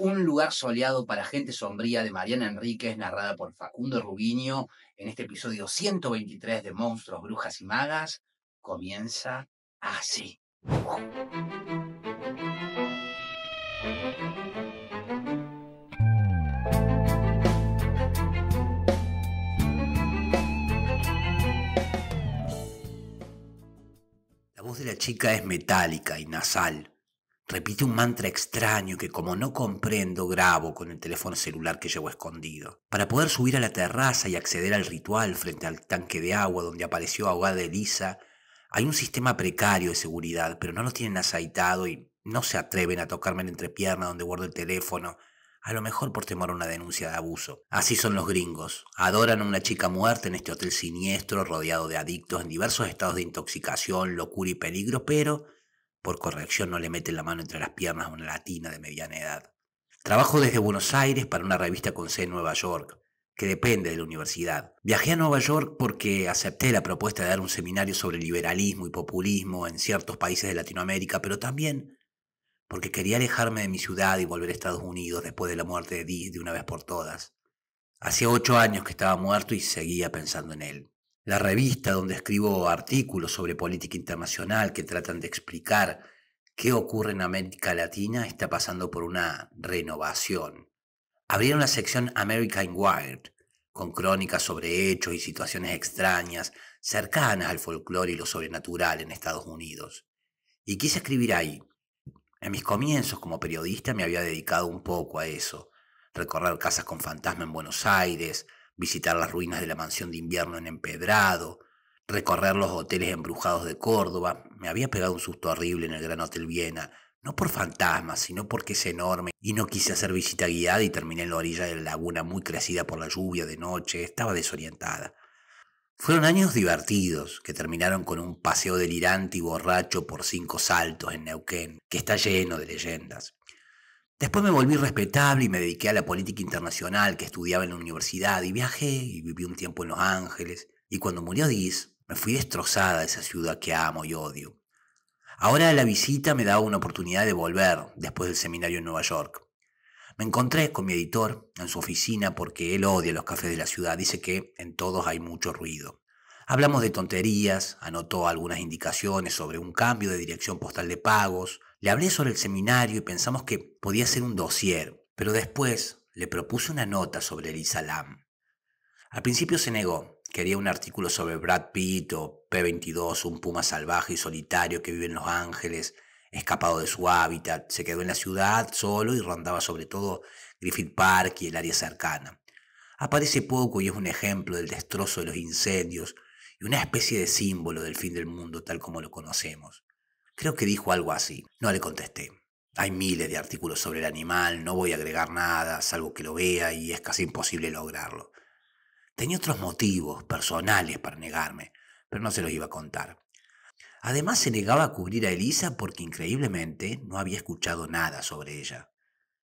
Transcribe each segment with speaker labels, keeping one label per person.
Speaker 1: Un lugar soleado para gente sombría de Mariana Enríquez, narrada por Facundo Rubiño, en este episodio 123 de Monstruos, Brujas y Magas, comienza así. La voz de la chica es metálica y nasal Repite un mantra extraño que como no comprendo grabo con el teléfono celular que llevo escondido. Para poder subir a la terraza y acceder al ritual frente al tanque de agua donde apareció ahogada Elisa, hay un sistema precario de seguridad, pero no lo tienen aceitado y no se atreven a tocarme en entrepierna donde guardo el teléfono, a lo mejor por temor a una denuncia de abuso. Así son los gringos. Adoran a una chica muerta en este hotel siniestro rodeado de adictos en diversos estados de intoxicación, locura y peligro, pero por corrección no le mete la mano entre las piernas a una latina de mediana edad. Trabajo desde Buenos Aires para una revista con sede en Nueva York, que depende de la universidad. Viajé a Nueva York porque acepté la propuesta de dar un seminario sobre liberalismo y populismo en ciertos países de Latinoamérica, pero también porque quería alejarme de mi ciudad y volver a Estados Unidos después de la muerte de Dee de una vez por todas. Hacía ocho años que estaba muerto y seguía pensando en él la revista donde escribo artículos sobre política internacional que tratan de explicar qué ocurre en América Latina está pasando por una renovación. Abrieron la sección American Wild, con crónicas sobre hechos y situaciones extrañas cercanas al folclore y lo sobrenatural en Estados Unidos. Y quise escribir ahí. En mis comienzos como periodista me había dedicado un poco a eso, recorrer casas con fantasma en Buenos Aires, visitar las ruinas de la mansión de invierno en Empedrado, recorrer los hoteles embrujados de Córdoba. Me había pegado un susto horrible en el Gran Hotel Viena, no por fantasmas, sino porque es enorme, y no quise hacer visita guiada y terminé en la orilla de la laguna muy crecida por la lluvia de noche, estaba desorientada. Fueron años divertidos, que terminaron con un paseo delirante y borracho por cinco saltos en Neuquén, que está lleno de leyendas. Después me volví respetable y me dediqué a la política internacional que estudiaba en la universidad y viajé y viví un tiempo en Los Ángeles. Y cuando murió Diz, me fui destrozada de esa ciudad que amo y odio. Ahora la visita me daba una oportunidad de volver después del seminario en Nueva York. Me encontré con mi editor en su oficina porque él odia los cafés de la ciudad, dice que en todos hay mucho ruido. Hablamos de tonterías, anotó algunas indicaciones sobre un cambio de dirección postal de pagos, le hablé sobre el seminario y pensamos que podía ser un dossier, pero después le propuse una nota sobre el Islam. Al principio se negó, quería un artículo sobre Brad Pitt o P-22, un puma salvaje y solitario que vive en Los Ángeles, escapado de su hábitat, se quedó en la ciudad solo y rondaba sobre todo Griffith Park y el área cercana. Aparece poco y es un ejemplo del destrozo de los incendios y una especie de símbolo del fin del mundo tal como lo conocemos. Creo que dijo algo así. No le contesté. Hay miles de artículos sobre el animal, no voy a agregar nada, salvo que lo vea y es casi imposible lograrlo. Tenía otros motivos personales para negarme, pero no se los iba a contar. Además se negaba a cubrir a Elisa porque increíblemente no había escuchado nada sobre ella.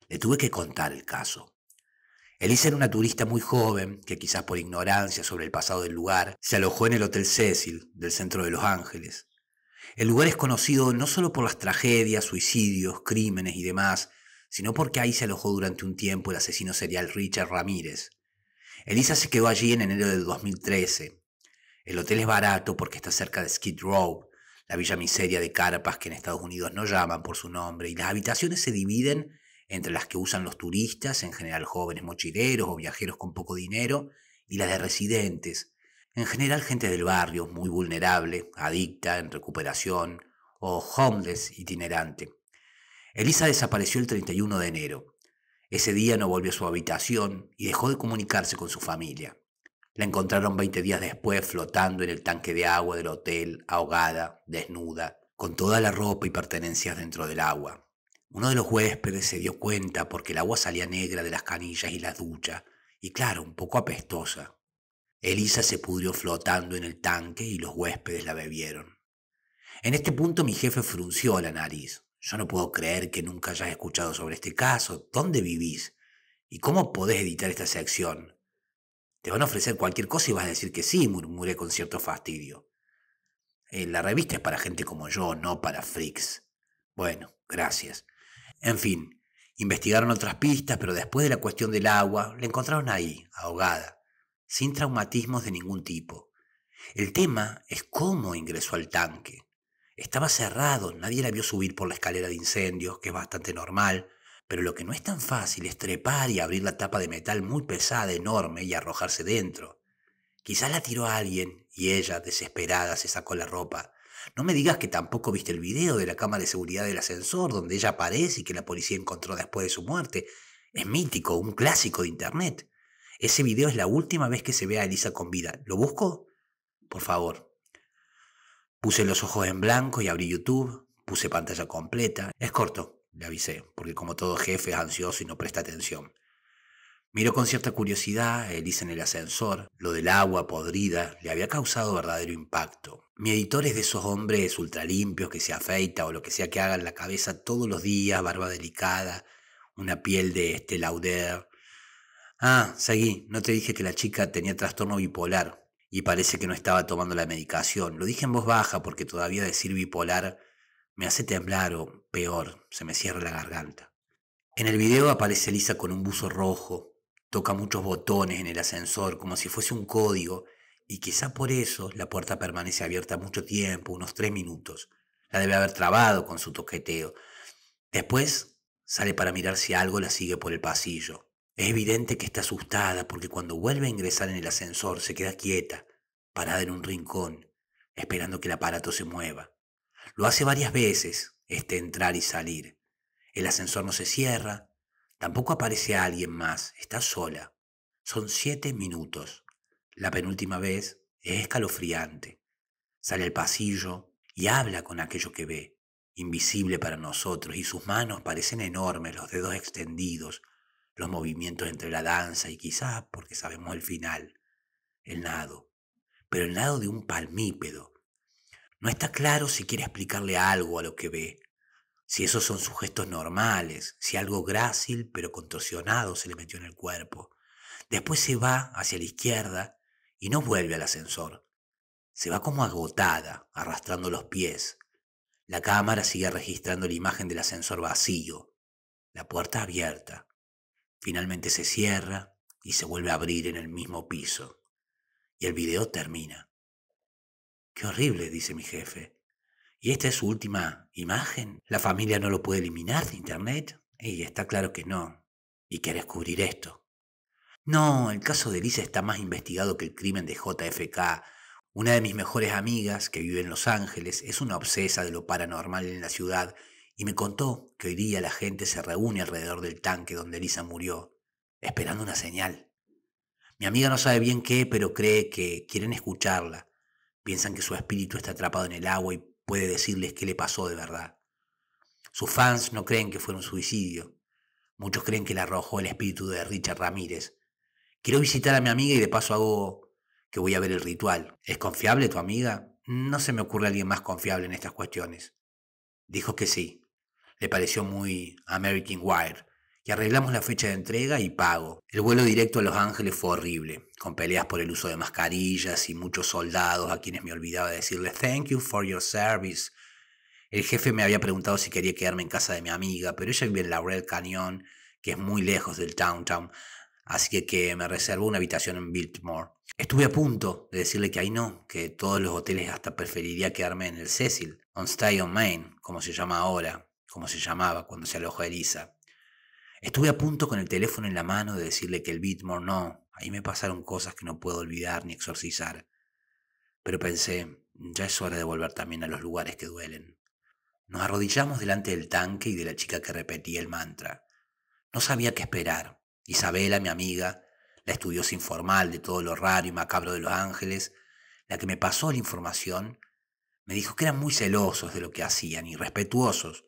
Speaker 1: Le tuve que contar el caso. Elisa era una turista muy joven que quizás por ignorancia sobre el pasado del lugar se alojó en el Hotel Cecil del centro de Los Ángeles. El lugar es conocido no solo por las tragedias, suicidios, crímenes y demás, sino porque ahí se alojó durante un tiempo el asesino serial Richard Ramírez. Elisa se quedó allí en enero de 2013. El hotel es barato porque está cerca de Skid Row, la villa miseria de carpas que en Estados Unidos no llaman por su nombre, y las habitaciones se dividen entre las que usan los turistas, en general jóvenes mochileros o viajeros con poco dinero, y las de residentes, en general gente del barrio, muy vulnerable, adicta, en recuperación, o homeless itinerante. Elisa desapareció el 31 de enero. Ese día no volvió a su habitación y dejó de comunicarse con su familia. La encontraron 20 días después flotando en el tanque de agua del hotel, ahogada, desnuda, con toda la ropa y pertenencias dentro del agua. Uno de los huéspedes se dio cuenta porque el agua salía negra de las canillas y la ducha, y claro, un poco apestosa. Elisa se pudrió flotando en el tanque y los huéspedes la bebieron. En este punto mi jefe frunció la nariz. Yo no puedo creer que nunca hayas escuchado sobre este caso. ¿Dónde vivís? ¿Y cómo podés editar esta sección? Te van a ofrecer cualquier cosa y vas a decir que sí, murmuré con cierto fastidio. Eh, la revista es para gente como yo, no para freaks. Bueno, gracias. En fin, investigaron otras pistas, pero después de la cuestión del agua, la encontraron ahí, ahogada sin traumatismos de ningún tipo. El tema es cómo ingresó al tanque. Estaba cerrado, nadie la vio subir por la escalera de incendios, que es bastante normal, pero lo que no es tan fácil es trepar y abrir la tapa de metal muy pesada, enorme, y arrojarse dentro. Quizás la tiró alguien y ella, desesperada, se sacó la ropa. No me digas que tampoco viste el video de la cámara de seguridad del ascensor donde ella aparece y que la policía encontró después de su muerte. Es mítico, un clásico de Internet. Ese video es la última vez que se ve a Elisa con vida. ¿Lo busco? Por favor. Puse los ojos en blanco y abrí YouTube. Puse pantalla completa. Es corto, le avisé, porque como todo jefe es ansioso y no presta atención. Miró con cierta curiosidad a Elisa en el ascensor. Lo del agua podrida le había causado verdadero impacto. Mi editor es de esos hombres ultralimpios que se afeita o lo que sea que haga la cabeza todos los días, barba delicada, una piel de este lauder, Ah, seguí, no te dije que la chica tenía trastorno bipolar y parece que no estaba tomando la medicación. Lo dije en voz baja porque todavía decir bipolar me hace temblar o, peor, se me cierra la garganta. En el video aparece Lisa con un buzo rojo, toca muchos botones en el ascensor como si fuese un código y quizá por eso la puerta permanece abierta mucho tiempo, unos tres minutos. La debe haber trabado con su toqueteo. Después sale para mirar si algo la sigue por el pasillo. Es evidente que está asustada porque cuando vuelve a ingresar en el ascensor se queda quieta, parada en un rincón, esperando que el aparato se mueva. Lo hace varias veces, este entrar y salir. El ascensor no se cierra, tampoco aparece alguien más, está sola. Son siete minutos. La penúltima vez es escalofriante. Sale al pasillo y habla con aquello que ve, invisible para nosotros, y sus manos parecen enormes, los dedos extendidos, los movimientos entre la danza y quizás porque sabemos el final, el nado, pero el nado de un palmípedo. No está claro si quiere explicarle algo a lo que ve, si esos son sus gestos normales, si algo grácil pero contorsionado se le metió en el cuerpo. Después se va hacia la izquierda y no vuelve al ascensor. Se va como agotada, arrastrando los pies. La cámara sigue registrando la imagen del ascensor vacío, la puerta abierta, Finalmente se cierra y se vuelve a abrir en el mismo piso. Y el video termina. Qué horrible, dice mi jefe. ¿Y esta es su última imagen? ¿La familia no lo puede eliminar de Internet? Y está claro que no. Y quiere descubrir esto. No, el caso de Lisa está más investigado que el crimen de JFK. Una de mis mejores amigas, que vive en Los Ángeles, es una obsesa de lo paranormal en la ciudad y me contó que hoy día la gente se reúne alrededor del tanque donde Elisa murió, esperando una señal. Mi amiga no sabe bien qué, pero cree que quieren escucharla. Piensan que su espíritu está atrapado en el agua y puede decirles qué le pasó de verdad. Sus fans no creen que fue un suicidio. Muchos creen que le arrojó el espíritu de Richard Ramírez. Quiero visitar a mi amiga y de paso hago que voy a ver el ritual. ¿Es confiable tu amiga? No se me ocurre alguien más confiable en estas cuestiones. Dijo que sí, le pareció muy American Wire. Y arreglamos la fecha de entrega y pago. El vuelo directo a Los Ángeles fue horrible, con peleas por el uso de mascarillas y muchos soldados a quienes me olvidaba de decirles thank you for your service. El jefe me había preguntado si quería quedarme en casa de mi amiga, pero ella vive en Laurel Canyon, que es muy lejos del downtown, así que, que me reservó una habitación en Biltmore. Estuve a punto de decirle que ahí no, que todos los hoteles hasta preferiría quedarme en el Cecil, on Stay on Main, como se llama ahora, como se llamaba cuando se alojó Elisa. Estuve a punto con el teléfono en la mano de decirle que el Bitmore no, ahí me pasaron cosas que no puedo olvidar ni exorcizar. Pero pensé, ya es hora de volver también a los lugares que duelen. Nos arrodillamos delante del tanque y de la chica que repetía el mantra. No sabía qué esperar. Isabela, mi amiga, la estudiosa informal de todo lo raro y macabro de Los Ángeles, la que me pasó la información, me dijo que eran muy celosos de lo que hacían y respetuosos,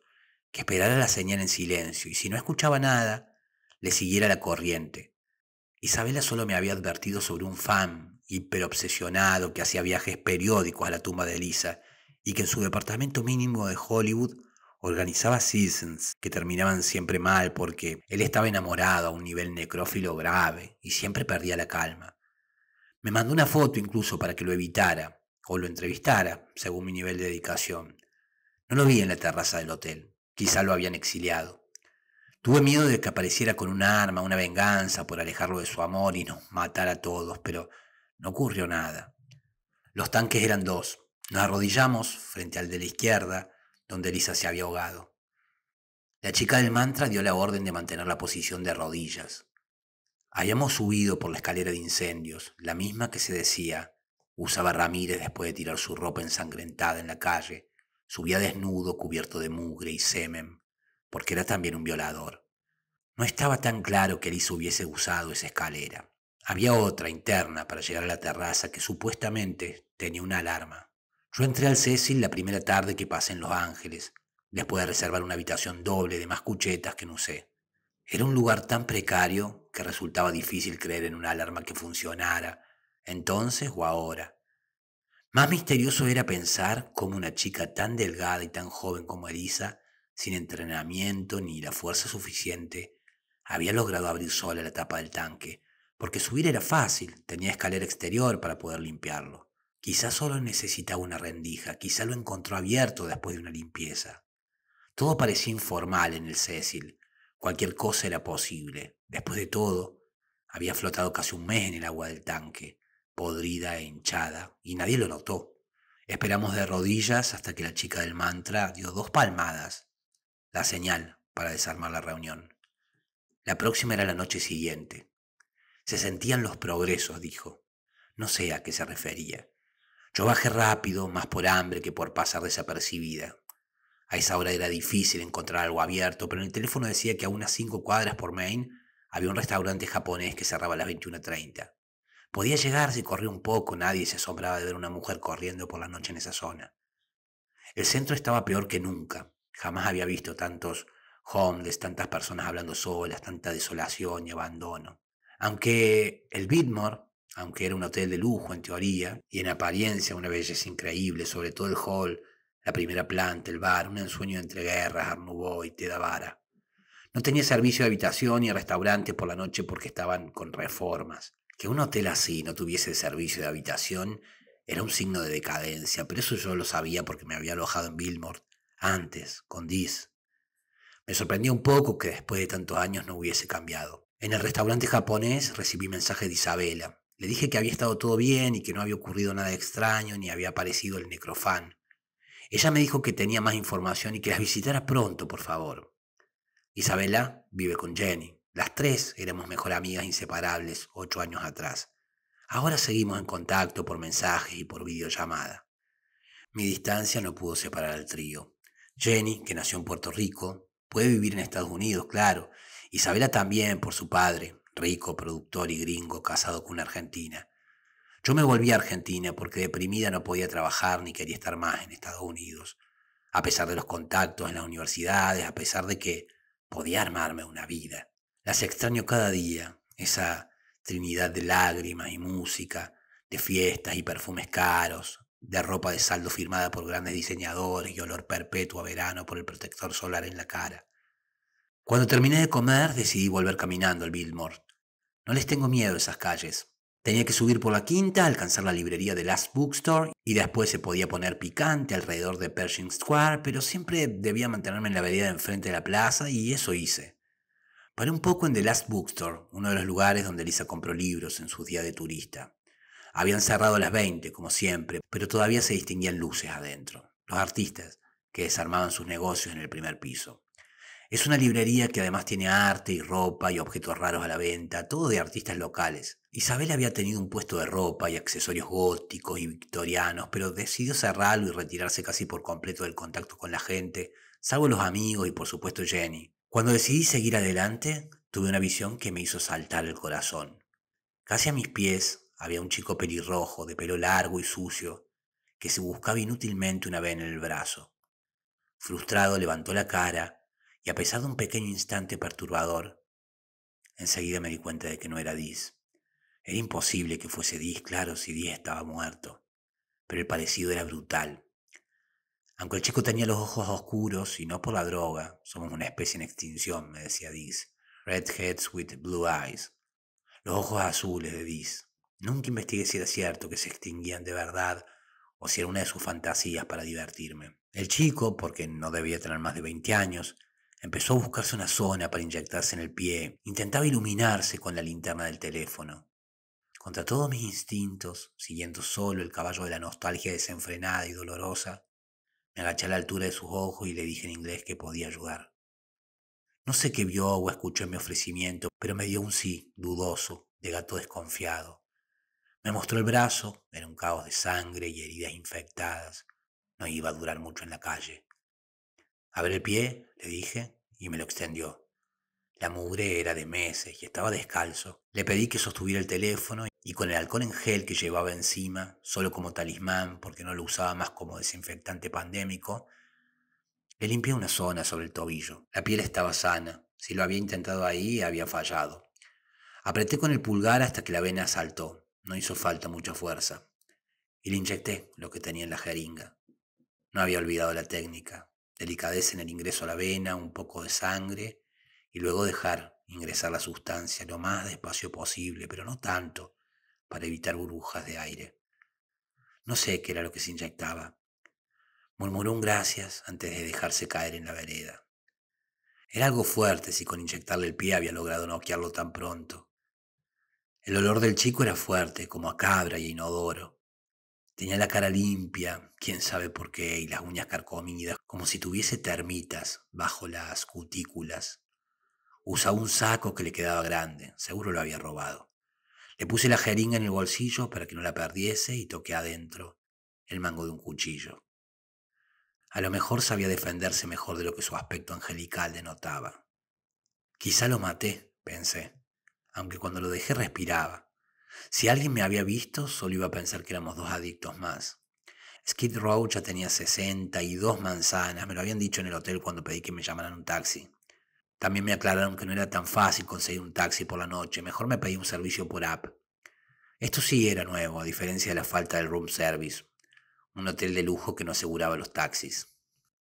Speaker 1: que esperara la señal en silencio y si no escuchaba nada, le siguiera la corriente. Isabela solo me había advertido sobre un fan hiperobsesionado que hacía viajes periódicos a la tumba de Elisa y que en su departamento mínimo de Hollywood organizaba seasons que terminaban siempre mal porque él estaba enamorado a un nivel necrófilo grave y siempre perdía la calma. Me mandó una foto incluso para que lo evitara o lo entrevistara, según mi nivel de dedicación. No lo vi en la terraza del hotel, Quizá lo habían exiliado. Tuve miedo de que apareciera con un arma, una venganza por alejarlo de su amor y nos matar a todos, pero no ocurrió nada. Los tanques eran dos. Nos arrodillamos frente al de la izquierda, donde Elisa se había ahogado. La chica del mantra dio la orden de mantener la posición de rodillas. Habíamos subido por la escalera de incendios, la misma que se decía usaba Ramírez después de tirar su ropa ensangrentada en la calle, Subía desnudo, cubierto de mugre y semen, porque era también un violador. No estaba tan claro que Alice hubiese usado esa escalera. Había otra interna para llegar a la terraza que supuestamente tenía una alarma. Yo entré al Cecil la primera tarde que pasé en Los Ángeles, después de reservar una habitación doble de más cuchetas que no sé. Era un lugar tan precario que resultaba difícil creer en una alarma que funcionara, entonces o ahora. Más misterioso era pensar cómo una chica tan delgada y tan joven como Elisa, sin entrenamiento ni la fuerza suficiente, había logrado abrir sola la tapa del tanque, porque subir era fácil, tenía escalera exterior para poder limpiarlo. Quizá solo necesitaba una rendija, quizá lo encontró abierto después de una limpieza. Todo parecía informal en el Cecil, cualquier cosa era posible. Después de todo, había flotado casi un mes en el agua del tanque podrida e hinchada, y nadie lo notó. Esperamos de rodillas hasta que la chica del mantra dio dos palmadas, la señal para desarmar la reunión. La próxima era la noche siguiente. Se sentían los progresos, dijo. No sé a qué se refería. Yo bajé rápido, más por hambre que por pasar desapercibida. A esa hora era difícil encontrar algo abierto, pero en el teléfono decía que a unas cinco cuadras por Main había un restaurante japonés que cerraba a las 21.30. Podía llegar si corría un poco, nadie se asombraba de ver una mujer corriendo por la noche en esa zona. El centro estaba peor que nunca. Jamás había visto tantos homeless, tantas personas hablando solas, tanta desolación y abandono. Aunque el Bidmore, aunque era un hotel de lujo en teoría, y en apariencia una belleza increíble, sobre todo el hall, la primera planta, el bar, un ensueño entre guerras, Arnubó y Tedavara. No tenía servicio de habitación ni restaurante por la noche porque estaban con reformas. Que un hotel así no tuviese servicio de habitación era un signo de decadencia, pero eso yo lo sabía porque me había alojado en Billmore antes, con Diz. Me sorprendió un poco que después de tantos años no hubiese cambiado. En el restaurante japonés recibí mensaje de Isabela. Le dije que había estado todo bien y que no había ocurrido nada extraño ni había aparecido el necrofán. Ella me dijo que tenía más información y que las visitara pronto, por favor. Isabela vive con Jenny. Las tres éramos mejor amigas inseparables ocho años atrás. Ahora seguimos en contacto por mensaje y por videollamada. Mi distancia no pudo separar al trío. Jenny, que nació en Puerto Rico, puede vivir en Estados Unidos, claro. Isabela también, por su padre, rico, productor y gringo, casado con una argentina. Yo me volví a Argentina porque deprimida no podía trabajar ni quería estar más en Estados Unidos, a pesar de los contactos en las universidades, a pesar de que podía armarme una vida. Las extraño cada día, esa trinidad de lágrimas y música, de fiestas y perfumes caros, de ropa de saldo firmada por grandes diseñadores y olor perpetuo a verano por el protector solar en la cara. Cuando terminé de comer decidí volver caminando al Biltmore. No les tengo miedo a esas calles. Tenía que subir por la quinta, alcanzar la librería de Last Bookstore y después se podía poner picante alrededor de Pershing Square, pero siempre debía mantenerme en la vereda enfrente de la plaza y eso hice. Paré un poco en The Last Bookstore, uno de los lugares donde Lisa compró libros en sus días de turista. Habían cerrado las 20, como siempre, pero todavía se distinguían luces adentro. Los artistas que desarmaban sus negocios en el primer piso. Es una librería que además tiene arte y ropa y objetos raros a la venta, todo de artistas locales. Isabel había tenido un puesto de ropa y accesorios góticos y victorianos, pero decidió cerrarlo y retirarse casi por completo del contacto con la gente, salvo los amigos y por supuesto Jenny, cuando decidí seguir adelante, tuve una visión que me hizo saltar el corazón. Casi a mis pies había un chico pelirrojo, de pelo largo y sucio, que se buscaba inútilmente una vena en el brazo. Frustrado levantó la cara y a pesar de un pequeño instante perturbador, enseguida me di cuenta de que no era Diz. Era imposible que fuese Diz, claro, si Diz estaba muerto, pero el parecido era brutal. Aunque el chico tenía los ojos oscuros y no por la droga, somos una especie en extinción, me decía Red Redheads with blue eyes. Los ojos azules de Diz. Nunca investigué si era cierto que se extinguían de verdad o si era una de sus fantasías para divertirme. El chico, porque no debía tener más de 20 años, empezó a buscarse una zona para inyectarse en el pie. Intentaba iluminarse con la linterna del teléfono. Contra todos mis instintos, siguiendo solo el caballo de la nostalgia desenfrenada y dolorosa, me agaché a la altura de sus ojos y le dije en inglés que podía ayudar. No sé qué vio o escuchó en mi ofrecimiento, pero me dio un sí, dudoso, de gato desconfiado. Me mostró el brazo, era un caos de sangre y heridas infectadas. No iba a durar mucho en la calle. Abre el pie, le dije, y me lo extendió. La mugre era de meses y estaba descalzo. Le pedí que sostuviera el teléfono y con el alcohol en gel que llevaba encima, solo como talismán porque no lo usaba más como desinfectante pandémico, le limpié una zona sobre el tobillo. La piel estaba sana. Si lo había intentado ahí, había fallado. Apreté con el pulgar hasta que la vena saltó. No hizo falta mucha fuerza. Y le inyecté lo que tenía en la jeringa. No había olvidado la técnica. Delicadez en el ingreso a la vena, un poco de sangre y luego dejar ingresar la sustancia lo más despacio posible, pero no tanto, para evitar burbujas de aire. No sé qué era lo que se inyectaba. Murmuró un gracias antes de dejarse caer en la vereda. Era algo fuerte si con inyectarle el pie había logrado noquearlo tan pronto. El olor del chico era fuerte, como a cabra y inodoro. Tenía la cara limpia, quién sabe por qué, y las uñas carcomidas, como si tuviese termitas bajo las cutículas. Usaba un saco que le quedaba grande, seguro lo había robado. Le puse la jeringa en el bolsillo para que no la perdiese y toqué adentro el mango de un cuchillo. A lo mejor sabía defenderse mejor de lo que su aspecto angelical denotaba. Quizá lo maté, pensé, aunque cuando lo dejé respiraba. Si alguien me había visto, solo iba a pensar que éramos dos adictos más. Skid Row ya tenía dos manzanas, me lo habían dicho en el hotel cuando pedí que me llamaran un taxi. También me aclararon que no era tan fácil conseguir un taxi por la noche, mejor me pedí un servicio por app. Esto sí era nuevo, a diferencia de la falta del room service, un hotel de lujo que no aseguraba los taxis.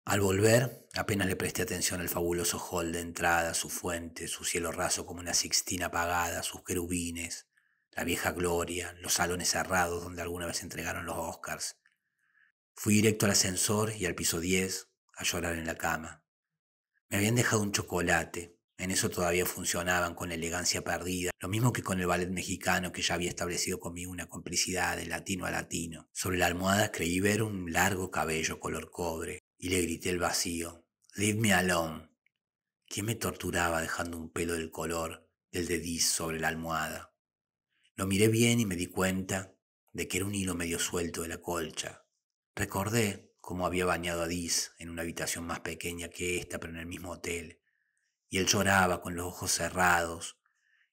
Speaker 1: Al volver, apenas le presté atención al fabuloso hall de entrada, su fuente, su cielo raso como una sixtina apagada, sus querubines, la vieja gloria, los salones cerrados donde alguna vez entregaron los Oscars. Fui directo al ascensor y al piso 10 a llorar en la cama. Me habían dejado un chocolate. En eso todavía funcionaban con elegancia perdida, lo mismo que con el ballet mexicano que ya había establecido conmigo una complicidad de latino a latino. Sobre la almohada creí ver un largo cabello color cobre y le grité el vacío. Leave me alone. ¿Quién me torturaba dejando un pelo del color del dedís sobre la almohada? Lo miré bien y me di cuenta de que era un hilo medio suelto de la colcha. Recordé como había bañado a Diz en una habitación más pequeña que esta, pero en el mismo hotel, y él lloraba con los ojos cerrados,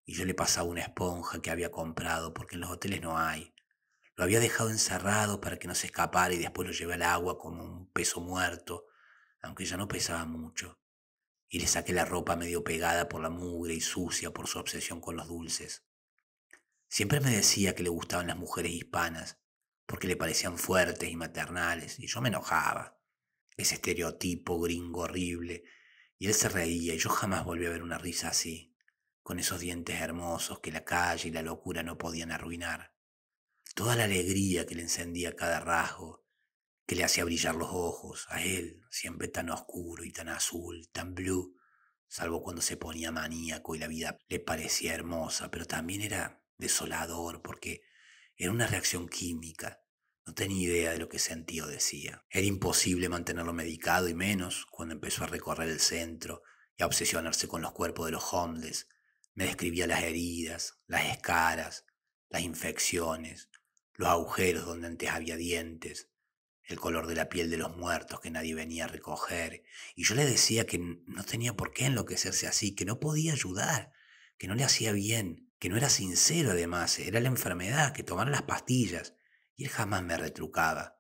Speaker 1: y yo le pasaba una esponja que había comprado, porque en los hoteles no hay. Lo había dejado encerrado para que no se escapara y después lo llevé al agua como un peso muerto, aunque ya no pesaba mucho. Y le saqué la ropa medio pegada por la mugre y sucia por su obsesión con los dulces. Siempre me decía que le gustaban las mujeres hispanas, porque le parecían fuertes y maternales, y yo me enojaba. Ese estereotipo gringo horrible. Y él se reía, y yo jamás volví a ver una risa así, con esos dientes hermosos que la calle y la locura no podían arruinar. Toda la alegría que le encendía cada rasgo, que le hacía brillar los ojos, a él, siempre tan oscuro y tan azul, tan blue, salvo cuando se ponía maníaco y la vida le parecía hermosa, pero también era desolador porque era una reacción química no tenía idea de lo que sentía o decía. Era imposible mantenerlo medicado y menos cuando empezó a recorrer el centro y a obsesionarse con los cuerpos de los homeless. Me describía las heridas, las escaras, las infecciones, los agujeros donde antes había dientes, el color de la piel de los muertos que nadie venía a recoger, y yo le decía que no tenía por qué enloquecerse así, que no podía ayudar, que no le hacía bien, que no era sincero además, era la enfermedad, que tomar las pastillas, y él jamás me retrucaba.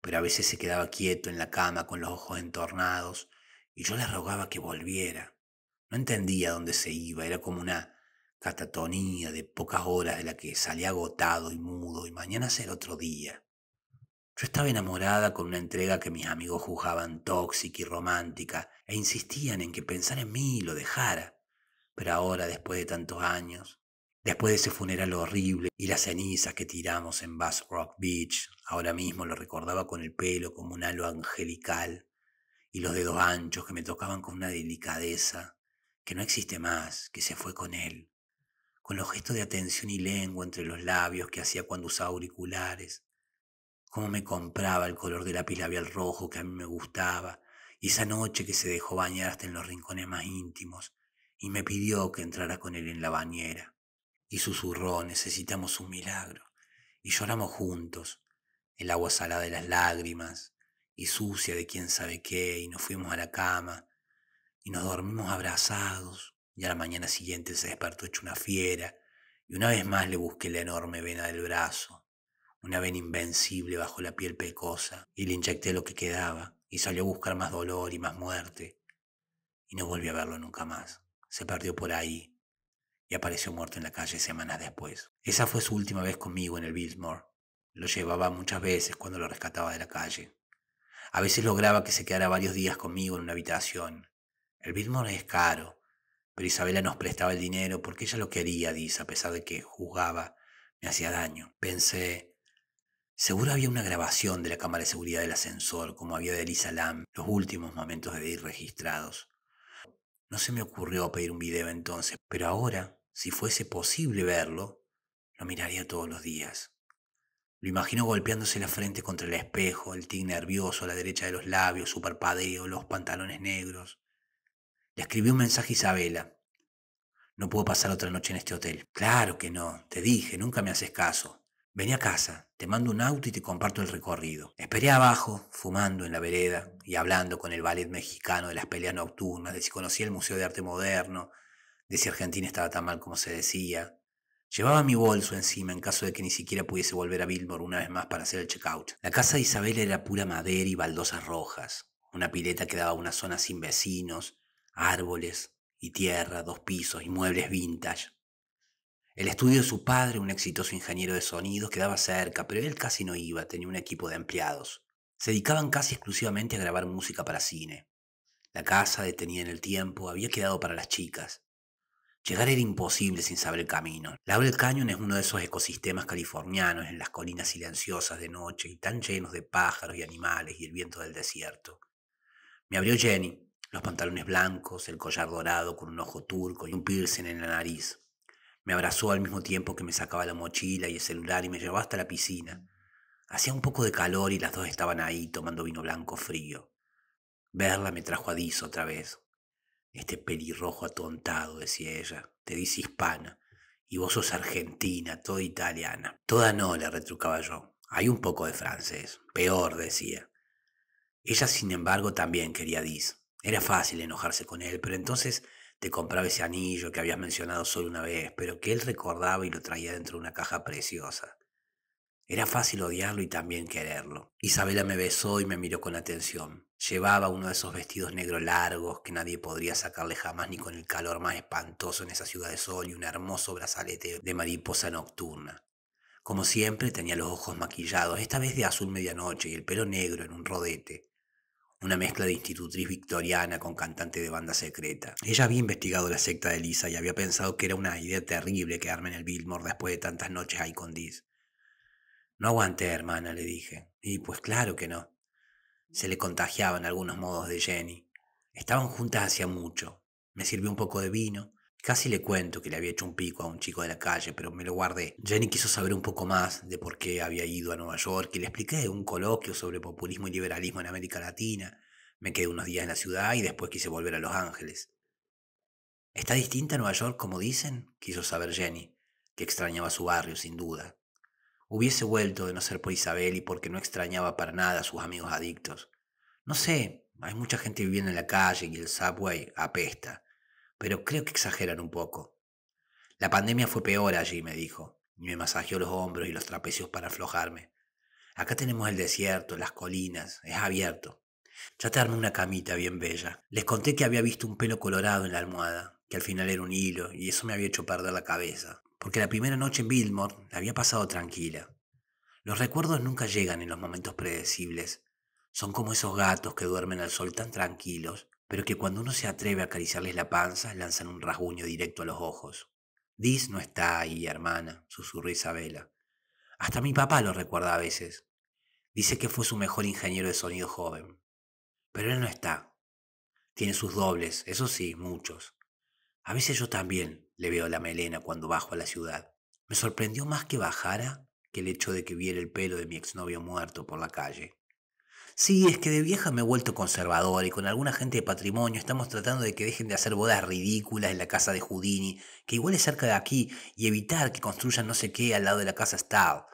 Speaker 1: Pero a veces se quedaba quieto en la cama con los ojos entornados y yo le rogaba que volviera. No entendía dónde se iba, era como una catatonía de pocas horas de la que salía agotado y mudo y mañana será otro día. Yo estaba enamorada con una entrega que mis amigos juzgaban tóxica y romántica e insistían en que pensara en mí y lo dejara. Pero ahora, después de tantos años, Después de ese funeral horrible y las cenizas que tiramos en Bass Rock Beach, ahora mismo lo recordaba con el pelo como un halo angelical y los dedos anchos que me tocaban con una delicadeza que no existe más, que se fue con él, con los gestos de atención y lengua entre los labios que hacía cuando usaba auriculares, cómo me compraba el color de lápiz labial rojo que a mí me gustaba, y esa noche que se dejó bañar hasta en los rincones más íntimos, y me pidió que entrara con él en la bañera y susurró, necesitamos un milagro. Y lloramos juntos, el agua salada de las lágrimas y sucia de quién sabe qué, y nos fuimos a la cama y nos dormimos abrazados, y a la mañana siguiente se despertó hecho una fiera, y una vez más le busqué la enorme vena del brazo, una vena invencible bajo la piel pecosa, y le inyecté lo que quedaba, y salió a buscar más dolor y más muerte, y no volví a verlo nunca más. Se perdió por ahí, y apareció muerto en la calle semanas después. Esa fue su última vez conmigo en el Biltmore. Lo llevaba muchas veces cuando lo rescataba de la calle. A veces lograba que se quedara varios días conmigo en una habitación. El Biltmore es caro, pero Isabela nos prestaba el dinero porque ella lo quería, dice, a pesar de que juzgaba, me hacía daño. Pensé, seguro había una grabación de la cámara de seguridad del ascensor, como había de Elisa Lam, los últimos momentos de ir registrados. No se me ocurrió pedir un video entonces, pero ahora si fuese posible verlo, lo miraría todos los días. Lo imaginó golpeándose la frente contra el espejo, el tic nervioso a la derecha de los labios, su parpadeo, los pantalones negros. Le escribió un mensaje a Isabela. No puedo pasar otra noche en este hotel. Claro que no, te dije, nunca me haces caso. Vení a casa, te mando un auto y te comparto el recorrido. Esperé abajo, fumando en la vereda y hablando con el ballet mexicano de las peleas nocturnas, de si conocía el Museo de Arte Moderno, de si Argentina estaba tan mal como se decía. Llevaba mi bolso encima en caso de que ni siquiera pudiese volver a Billboard una vez más para hacer el checkout. La casa de Isabel era pura madera y baldosas rojas, una pileta que daba una zona sin vecinos, árboles y tierra, dos pisos y muebles vintage. El estudio de su padre, un exitoso ingeniero de sonidos, quedaba cerca, pero él casi no iba, tenía un equipo de empleados. Se dedicaban casi exclusivamente a grabar música para cine. La casa, detenida en el tiempo, había quedado para las chicas. Llegar era imposible sin saber el camino. La Old Canyon es uno de esos ecosistemas californianos en las colinas silenciosas de noche y tan llenos de pájaros y animales y el viento del desierto. Me abrió Jenny, los pantalones blancos, el collar dorado con un ojo turco y un piercing en la nariz. Me abrazó al mismo tiempo que me sacaba la mochila y el celular y me llevó hasta la piscina. Hacía un poco de calor y las dos estaban ahí tomando vino blanco frío. Verla me trajo a Diz otra vez. Este pelirrojo atontado, decía ella, te dice hispana. Y vos sos argentina, toda italiana. Toda no, le retrucaba yo. Hay un poco de francés. Peor, decía. Ella, sin embargo, también quería Dis. Era fácil enojarse con él, pero entonces te compraba ese anillo que habías mencionado solo una vez, pero que él recordaba y lo traía dentro de una caja preciosa. Era fácil odiarlo y también quererlo. Isabela me besó y me miró con atención. Llevaba uno de esos vestidos negros largos que nadie podría sacarle jamás ni con el calor más espantoso en esa ciudad de sol y un hermoso brazalete de mariposa nocturna. Como siempre tenía los ojos maquillados, esta vez de azul medianoche y el pelo negro en un rodete. Una mezcla de institutriz victoriana con cantante de banda secreta. Ella había investigado la secta de Lisa y había pensado que era una idea terrible quedarme en el Billmore después de tantas noches ahí con Diz. No aguanté, hermana, le dije. Y pues claro que no. Se le contagiaban algunos modos de Jenny. Estaban juntas hacía mucho. Me sirvió un poco de vino. Casi le cuento que le había hecho un pico a un chico de la calle, pero me lo guardé. Jenny quiso saber un poco más de por qué había ido a Nueva York y le expliqué un coloquio sobre populismo y liberalismo en América Latina. Me quedé unos días en la ciudad y después quise volver a Los Ángeles. ¿Está distinta Nueva York como dicen? quiso saber Jenny, que extrañaba su barrio sin duda. Hubiese vuelto de no ser por Isabel y porque no extrañaba para nada a sus amigos adictos. No sé, hay mucha gente viviendo en la calle y el subway apesta, pero creo que exageran un poco. La pandemia fue peor allí, me dijo, y me masajeó los hombros y los trapecios para aflojarme. Acá tenemos el desierto, las colinas, es abierto. Ya te armé una camita bien bella. Les conté que había visto un pelo colorado en la almohada, que al final era un hilo, y eso me había hecho perder la cabeza porque la primera noche en Biltmore la había pasado tranquila. Los recuerdos nunca llegan en los momentos predecibles. Son como esos gatos que duermen al sol tan tranquilos, pero que cuando uno se atreve a acariciarles la panza lanzan un rasguño directo a los ojos. Dis no está ahí, hermana, susurró Isabela. Hasta mi papá lo recuerda a veces. Dice que fue su mejor ingeniero de sonido joven. Pero él no está. Tiene sus dobles, eso sí, muchos. A veces yo también le veo la melena cuando bajo a la ciudad. Me sorprendió más que bajara que el hecho de que viera el pelo de mi exnovio muerto por la calle. Sí, es que de vieja me he vuelto conservadora y con alguna gente de patrimonio estamos tratando de que dejen de hacer bodas ridículas en la casa de Houdini, que igual es cerca de aquí, y evitar que construyan no sé qué al lado de la casa Stahl.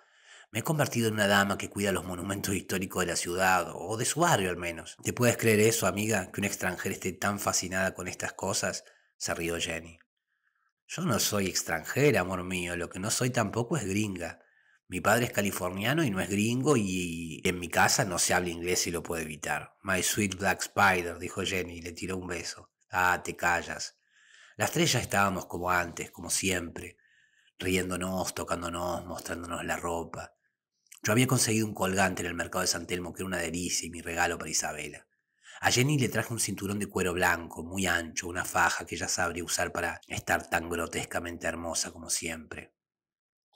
Speaker 1: Me he convertido en una dama que cuida los monumentos históricos de la ciudad, o de su barrio al menos. ¿Te puedes creer eso, amiga, que una extranjera esté tan fascinada con estas cosas? se rió Jenny. Yo no soy extranjera, amor mío, lo que no soy tampoco es gringa. Mi padre es californiano y no es gringo y en mi casa no se habla inglés y lo puedo evitar. My sweet black spider, dijo Jenny y le tiró un beso. Ah, te callas. Las tres estábamos como antes, como siempre, riéndonos, tocándonos, mostrándonos la ropa. Yo había conseguido un colgante en el mercado de San Telmo que era una delicia y mi regalo para Isabela. A Jenny le traje un cinturón de cuero blanco, muy ancho, una faja que ella sabría usar para estar tan grotescamente hermosa como siempre.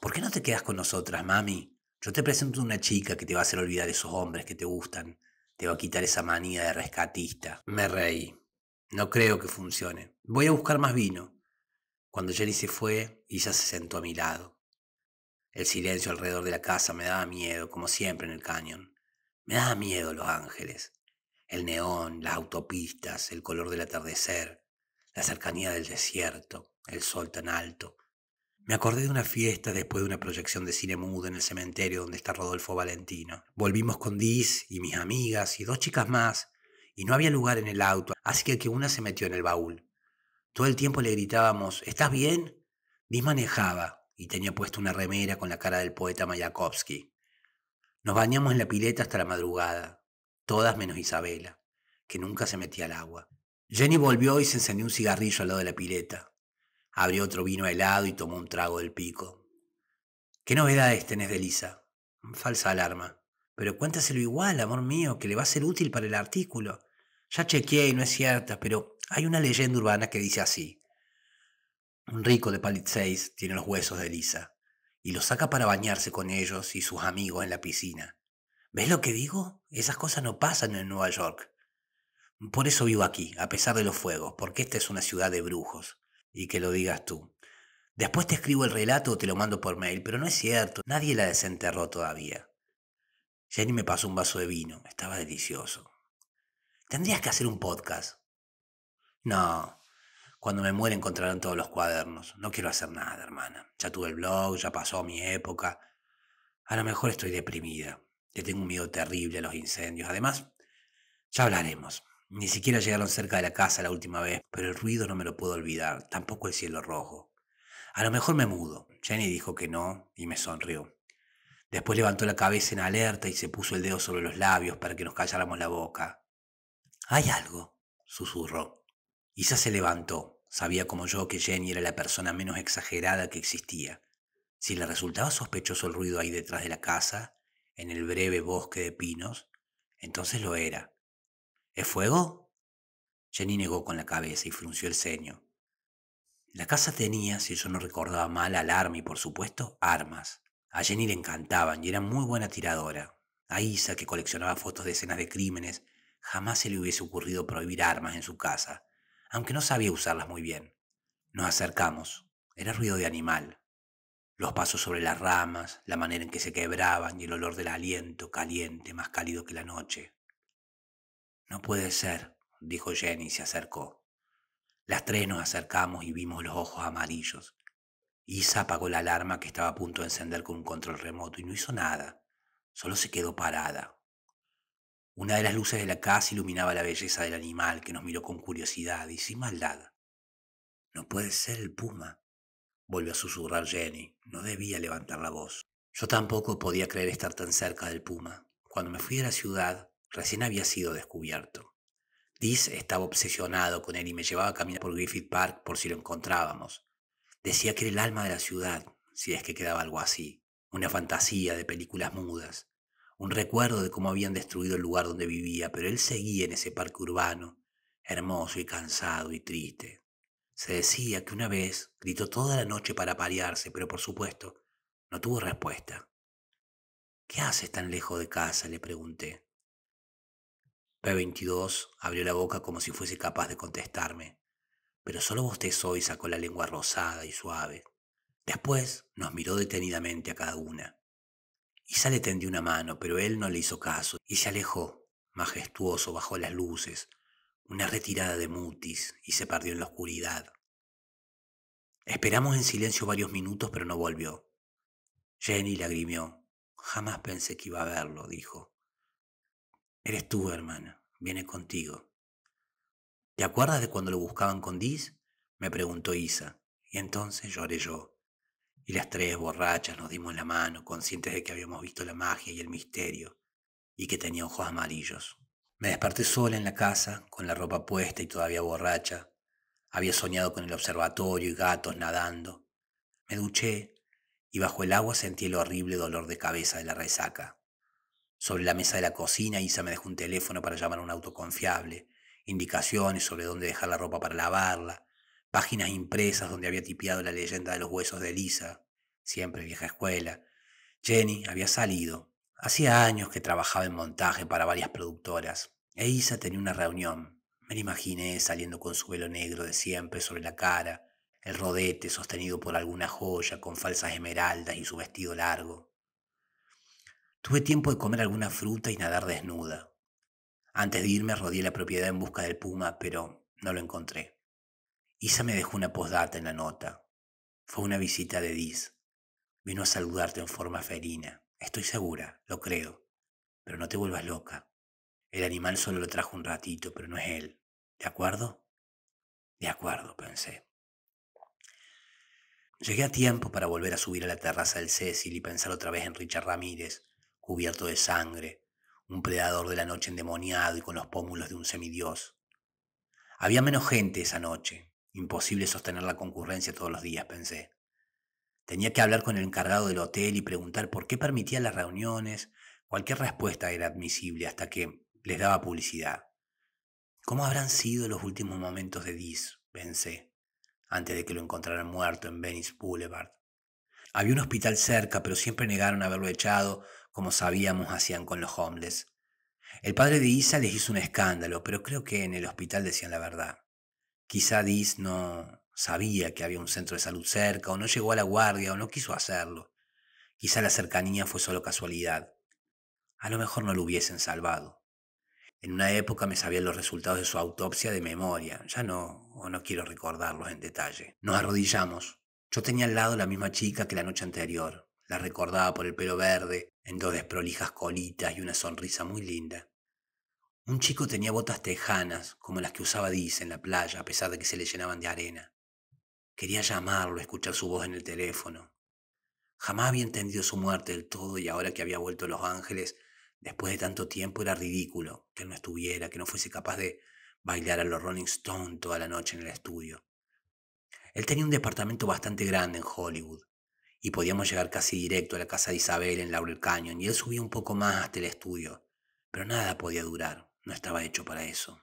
Speaker 1: ¿Por qué no te quedas con nosotras, mami? Yo te presento una chica que te va a hacer olvidar esos hombres que te gustan. Te va a quitar esa manía de rescatista. Me reí. No creo que funcione. Voy a buscar más vino. Cuando Jenny se fue, ella se sentó a mi lado. El silencio alrededor de la casa me daba miedo, como siempre en el cañón. Me daba miedo los ángeles el neón, las autopistas, el color del atardecer, la cercanía del desierto, el sol tan alto. Me acordé de una fiesta después de una proyección de cine mudo en el cementerio donde está Rodolfo Valentino. Volvimos con Diz y mis amigas y dos chicas más, y no había lugar en el auto, así que, una se metió en el baúl. Todo el tiempo le gritábamos, ¿estás bien? Diz manejaba y tenía puesta una remera con la cara del poeta Mayakovsky. Nos bañamos en la pileta hasta la madrugada todas menos Isabela, que nunca se metía al agua. Jenny volvió y se encendió un cigarrillo al lado de la pileta. Abrió otro vino helado y tomó un trago del pico. ¿Qué novedades tenés de Lisa? Falsa alarma. Pero cuéntaselo igual, amor mío, que le va a ser útil para el artículo. Ya chequeé y no es cierta, pero hay una leyenda urbana que dice así. Un rico de Palisades tiene los huesos de Lisa y los saca para bañarse con ellos y sus amigos en la piscina. ¿Ves lo que digo? Esas cosas no pasan en Nueva York. Por eso vivo aquí, a pesar de los fuegos, porque esta es una ciudad de brujos. Y que lo digas tú. Después te escribo el relato o te lo mando por mail, pero no es cierto, nadie la desenterró todavía. Jenny me pasó un vaso de vino, estaba delicioso. Tendrías que hacer un podcast. No, cuando me muera encontrarán todos los cuadernos. No quiero hacer nada, hermana. Ya tuve el blog, ya pasó mi época. A lo mejor estoy deprimida. Le tengo un miedo terrible a los incendios. Además, ya hablaremos. Ni siquiera llegaron cerca de la casa la última vez, pero el ruido no me lo puedo olvidar, tampoco el cielo rojo. A lo mejor me mudo. Jenny dijo que no y me sonrió. Después levantó la cabeza en alerta y se puso el dedo sobre los labios para que nos calláramos la boca. Hay algo, susurró. Isa se levantó. Sabía como yo que Jenny era la persona menos exagerada que existía. Si le resultaba sospechoso el ruido ahí detrás de la casa, en el breve bosque de pinos, entonces lo era. ¿Es fuego? Jenny negó con la cabeza y frunció el ceño. La casa tenía, si yo no recordaba mal, alarma y por supuesto armas. A Jenny le encantaban y era muy buena tiradora. A Isa, que coleccionaba fotos de escenas de crímenes, jamás se le hubiese ocurrido prohibir armas en su casa, aunque no sabía usarlas muy bien. Nos acercamos. Era ruido de animal. Los pasos sobre las ramas, la manera en que se quebraban y el olor del aliento caliente, más cálido que la noche. No puede ser, dijo Jenny y se acercó. Las tres nos acercamos y vimos los ojos amarillos. Isa apagó la alarma que estaba a punto de encender con un control remoto y no hizo nada, solo se quedó parada. Una de las luces de la casa iluminaba la belleza del animal que nos miró con curiosidad y sin maldad. No puede ser el puma, volvió a susurrar Jenny. No debía levantar la voz. Yo tampoco podía creer estar tan cerca del puma. Cuando me fui a la ciudad, recién había sido descubierto. Diz estaba obsesionado con él y me llevaba a caminar por Griffith Park por si lo encontrábamos. Decía que era el alma de la ciudad, si es que quedaba algo así. Una fantasía de películas mudas. Un recuerdo de cómo habían destruido el lugar donde vivía, pero él seguía en ese parque urbano, hermoso y cansado y triste, se decía que una vez gritó toda la noche para paliarse, pero por supuesto, no tuvo respuesta. ¿Qué haces tan lejos de casa? le pregunté. P22 abrió la boca como si fuese capaz de contestarme, pero solo bostezó y sacó la lengua rosada y suave. Después nos miró detenidamente a cada una. Isa le tendió una mano, pero él no le hizo caso y se alejó, majestuoso bajo las luces, una retirada de Mutis y se perdió en la oscuridad. Esperamos en silencio varios minutos, pero no volvió. Jenny lagrimió. Jamás pensé que iba a verlo, dijo. Eres tú, hermana. Viene contigo. ¿Te acuerdas de cuando lo buscaban con Diz? Me preguntó Isa. Y entonces lloré yo. Y las tres borrachas nos dimos la mano, conscientes de que habíamos visto la magia y el misterio, y que tenía ojos amarillos. Me desperté sola en la casa, con la ropa puesta y todavía borracha. Había soñado con el observatorio y gatos nadando. Me duché y bajo el agua sentí el horrible dolor de cabeza de la resaca. Sobre la mesa de la cocina Isa me dejó un teléfono para llamar a un auto confiable, indicaciones sobre dónde dejar la ropa para lavarla, páginas impresas donde había tipiado la leyenda de los huesos de Lisa, siempre vieja escuela. Jenny había salido, Hacía años que trabajaba en montaje para varias productoras. E Isa tenía una reunión. Me la imaginé saliendo con su velo negro de siempre sobre la cara, el rodete sostenido por alguna joya con falsas esmeraldas y su vestido largo. Tuve tiempo de comer alguna fruta y nadar desnuda. Antes de irme rodeé la propiedad en busca del puma, pero no lo encontré. Isa me dejó una postdata en la nota. Fue una visita de Diz. Vino a saludarte en forma felina. Estoy segura, lo creo. Pero no te vuelvas loca. El animal solo lo trajo un ratito, pero no es él. ¿De acuerdo? De acuerdo, pensé. Llegué a tiempo para volver a subir a la terraza del Cecil y pensar otra vez en Richard Ramírez, cubierto de sangre, un predador de la noche endemoniado y con los pómulos de un semidios. Había menos gente esa noche. Imposible sostener la concurrencia todos los días, pensé. Tenía que hablar con el encargado del hotel y preguntar por qué permitía las reuniones. Cualquier respuesta era admisible hasta que les daba publicidad. ¿Cómo habrán sido los últimos momentos de Dis? pensé, antes de que lo encontraran muerto en Venice Boulevard. Había un hospital cerca, pero siempre negaron haberlo echado, como sabíamos hacían con los homeless. El padre de Isa les hizo un escándalo, pero creo que en el hospital decían la verdad. Quizá Diz no, sabía que había un centro de salud cerca, o no llegó a la guardia, o no quiso hacerlo. Quizá la cercanía fue solo casualidad. A lo mejor no lo hubiesen salvado. En una época me sabían los resultados de su autopsia de memoria, ya no, o no quiero recordarlos en detalle. Nos arrodillamos. Yo tenía al lado la misma chica que la noche anterior. La recordaba por el pelo verde, en dos desprolijas colitas y una sonrisa muy linda. Un chico tenía botas tejanas, como las que usaba Dice en la playa, a pesar de que se le llenaban de arena. Quería llamarlo, escuchar su voz en el teléfono. Jamás había entendido su muerte del todo y ahora que había vuelto a Los Ángeles, después de tanto tiempo, era ridículo que él no estuviera, que no fuese capaz de bailar a los Rolling Stones toda la noche en el estudio. Él tenía un departamento bastante grande en Hollywood y podíamos llegar casi directo a la casa de Isabel en Laurel Canyon y él subía un poco más hasta el estudio, pero nada podía durar, no estaba hecho para eso.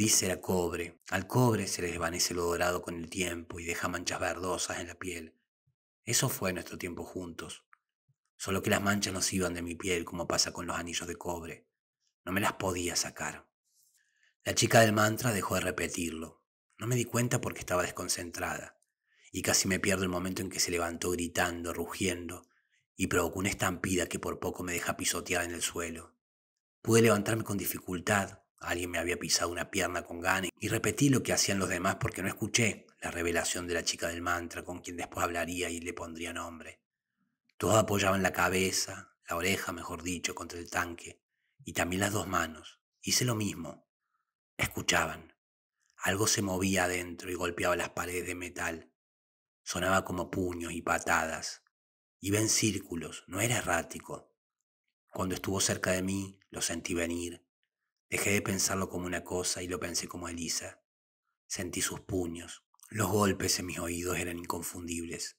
Speaker 1: Dice la cobre, al cobre se le desvanece lo dorado con el tiempo y deja manchas verdosas en la piel. Eso fue nuestro tiempo juntos. Solo que las manchas no se iban de mi piel como pasa con los anillos de cobre. No me las podía sacar. La chica del mantra dejó de repetirlo. No me di cuenta porque estaba desconcentrada. Y casi me pierdo el momento en que se levantó gritando, rugiendo, y provocó una estampida que por poco me deja pisoteada en el suelo. Pude levantarme con dificultad, Alguien me había pisado una pierna con gane y repetí lo que hacían los demás porque no escuché la revelación de la chica del mantra con quien después hablaría y le pondría nombre. Todos apoyaban la cabeza, la oreja, mejor dicho, contra el tanque y también las dos manos. Hice lo mismo. Escuchaban. Algo se movía adentro y golpeaba las paredes de metal. Sonaba como puños y patadas. Iba en círculos, no era errático. Cuando estuvo cerca de mí, lo sentí venir Dejé de pensarlo como una cosa y lo pensé como Elisa. Sentí sus puños. Los golpes en mis oídos eran inconfundibles.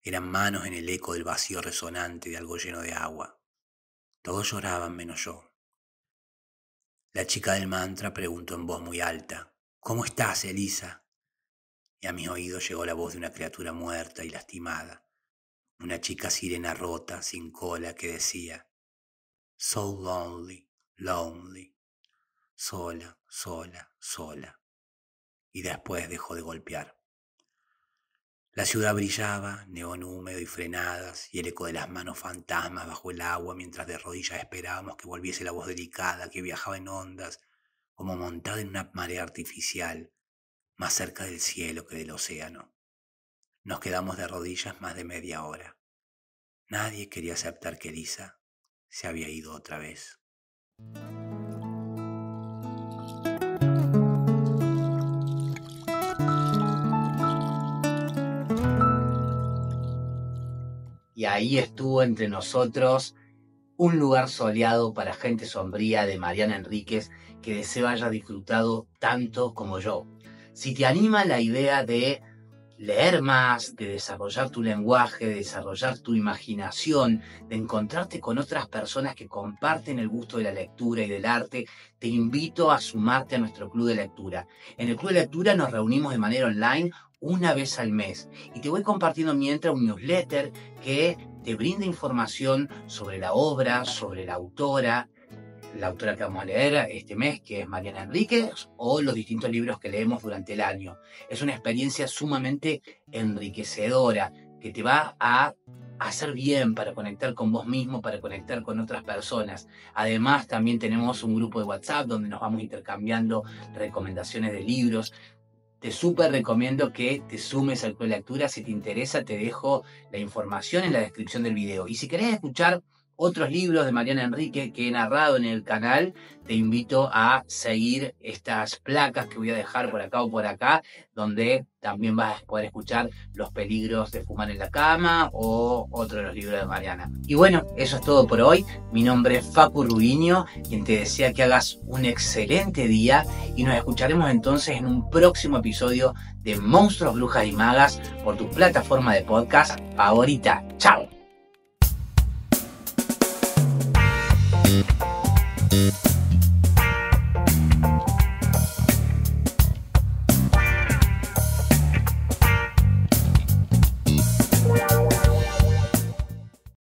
Speaker 1: Eran manos en el eco del vacío resonante de algo lleno de agua. Todos lloraban menos yo. La chica del mantra preguntó en voz muy alta, ¿Cómo estás, Elisa? Y a mis oídos llegó la voz de una criatura muerta y lastimada, una chica sirena rota, sin cola, que decía, So lonely, lonely sola, sola, sola. Y después dejó de golpear. La ciudad brillaba, neón húmedo y frenadas, y el eco de las manos fantasmas bajo el agua mientras de rodillas esperábamos que volviese la voz delicada que viajaba en ondas, como montada en una marea artificial, más cerca del cielo que del océano. Nos quedamos de rodillas más de media hora. Nadie quería aceptar que Elisa se había ido otra vez. y ahí estuvo entre nosotros un lugar soleado para gente sombría de Mariana Enríquez que deseo haya disfrutado tanto como yo. Si te anima la idea de leer más, de desarrollar tu lenguaje, de desarrollar tu imaginación, de encontrarte con otras personas que comparten el gusto de la lectura y del arte, te invito a sumarte a nuestro club de lectura. En el club de lectura nos reunimos de manera online una vez al mes y te voy compartiendo mientras un newsletter que te brinda información sobre la obra, sobre la autora, la autora que vamos a leer este mes, que es Mariana Enríquez, o los distintos libros que leemos durante el año. Es una experiencia sumamente enriquecedora que te va a hacer bien para conectar con vos mismo, para conectar con otras personas. Además, también tenemos un grupo de WhatsApp donde nos vamos intercambiando recomendaciones de libros, te súper recomiendo que te sumes al Club de Lectura. Si te interesa, te dejo la información en la descripción del video. Y si querés escuchar otros libros de Mariana Enrique que he narrado en el canal, te invito a seguir estas placas que voy a dejar por acá o por acá, donde también vas a poder escuchar Los peligros de fumar en la cama o otro de los libros de Mariana. Y bueno, eso es todo por hoy. Mi nombre es Facu Rubiño, quien te decía que hagas un excelente día y nos escucharemos entonces en un próximo episodio de Monstruos, Brujas y Magas por tu plataforma de podcast favorita. ¡Chao!